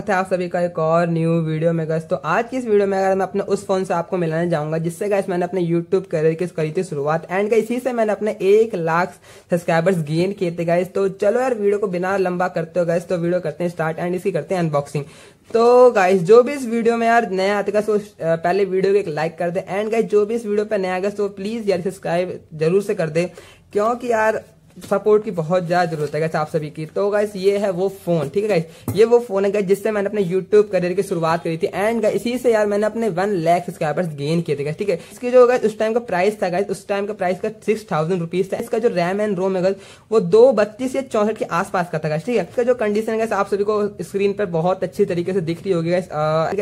है आप सभी का एक और न्यू वीडियो में गैस तो आज की इस वीडियो में अगर मैं अपने उस फोन से आपको मिलाने जाऊंगा जिससे गैस मैंने अपने यूट्यूब करियर की करी थी शुरुआत एंड गई इसी से मैंने अपने एक लाख सब्सक्राइबर्स गेन किए थे गैस तो चलो यार वीडियो को बिना लंबा करते हो गैस तो वीडियो करते हैं स्टार्ट एंड इसकी करते हैं अनबॉक्सिंग तो गाइस जो भी इस वीडियो में यार नया आते गए तो, पहले वीडियो को एक लाइक कर दे एंड गाइस जो भी इस वीडियो पे नया गए तो प्लीज यार सब्सक्राइब जरूर से कर दे क्योंकि यार सपोर्ट की बहुत ज़्यादा जरूरत है गैस आप सभी की तो गैस ये है वो फ़ोन ठीक है गैस ये वो फ़ोन है गैस जिससे मैंने अपने यूट्यूब करियर की शुरुआत करी थी एंड इसी से यार मैंने अपने वन लैख सब्सक्राइबर्स गेन किए थे ठीक है इसकी जो गैस उस टाइम का प्राइस था गैस उस टाइम का प्राइस का सिक्स थाउजेंड रुपीज़ था इसका जो रैम एंड रोम है गैस वो दो बत्तीस या चौसठ के आसपास का था गैस ठीक है इसका जो कंडीशन है आप सभी को स्क्रीन पर बहुत अच्छी तरीके से दिख रही होगी गैस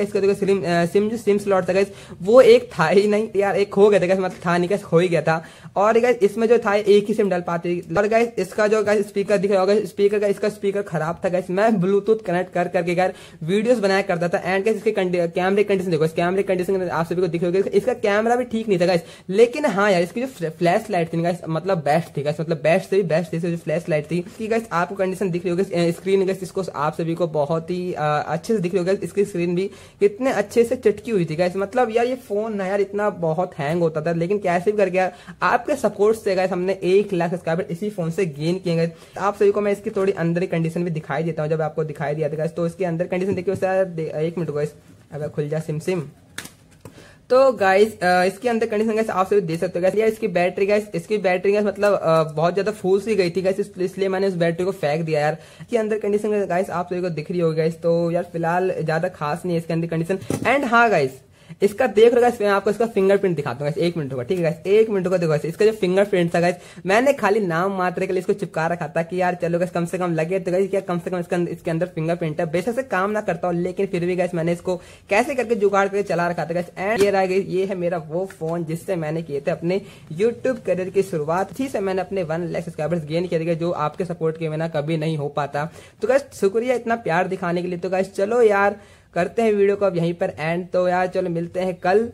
इसका जो सिम सिम जो सिम स्लॉट था गैस वो एक था ही नहीं यार एक हो गया था गैस मतलब था नहीं गैस हो ही गया था और गैस इसमें जो था एक ही सिम डाल पाती पर गाइस इसका जो गाइस स्पीकर दिख रहा होगा स्पीकर का इसका स्पीकर खराब था गाइस मैं ब्लूटूथ कनेक्ट कर करके गैर वीडियोस बनाया करता था एंड गाइस इसके कैमरे कंडीशन देखो इस कैमरे कंडीशन आप सभी को दिख रहा होगा इसका कैमरा भी ठीक नहीं था गाइस लेकिन हाँ यार इसकी जो फ्लैश लाइट थी गाइस मतलब बेस्ट थी गाइस मतलब बेस्ट से भी बेस्ट थी जो फ्लैश लाइट थी कि गाइस आपको कंडीशन दिख रही होगी स्क्रीन गाइस इसको आप सभी को बहुत ही अच्छे से दिख रही होगा इसकी स्क्रीन भी कितने अच्छे से चटकी हुई थी गाइस मतलब यार ये फोन ना यार इतना बहुत हैंग होता था लेकिन कैसे भी करके यार आपके सपोर्ट से गाइस हमने एक लाख सब्सक्राइबर इसी फोन से गेन किए गए आप सभी को मैं इसकी थोड़ी अंदर कंडीशन भी दिखाई देता हूँ जब आपको दिखाई दिया था तो इसके अंदर कंडीशन देखिए सर एक मिनट गो अगर खुल जा सिम सिम तो गाइस इसके अंदर कंडीशन गैस आप सभी दे सकते हो गैस इसकी बैटरी गैस इसकी बैटरी गैस मतलब बहुत ज्यादा फूल सी गई थी गैस इसलिए मैंने उस बैटरी को फेंक दिया यार इसके अंदर कंडीशन गैस आप सभी को दिख रही होगी गैस तो यार फिलहाल ज्यादा खास नहीं है इसके अंदर कंडीशन एंड हाँ गाइस इसका देख रहा मैं आपको इसका फिंगरप्रिंट दिखाता हूँ एक मिनट होगा ठीक है एक मिनट होगा देखो इसका जो फिंगरप्रिंट था गाइस मैंने खाली नाम मात्र के लिए इसको चिपका रखा था कि यार चलो कम से कम लगे तो गाइस क्या कम से कम इसका इसके अंदर फिंगरप्रिंट है बेशक से काम ना करता हूँ लेकिन फिर भी गाइस मैंने इसको कैसे करके जुगाड़ करके चला रखा था गाइस एंड ये रहा ये है मेरा वो फोन जिससे मैंने किए थे अपने यूट्यूब करियर की शुरुआत थी से मैंने अपने वन लैख सब्सक्राइबर्स गेन थे जो आपके सपोर्ट के बिना कभी नहीं हो पाता तो गैस शुक्रिया इतना प्यार दिखाने के लिए तो गैस चलो यार करते हैं वीडियो को अब यहीं पर एंड तो यार चलो मिलते हैं कल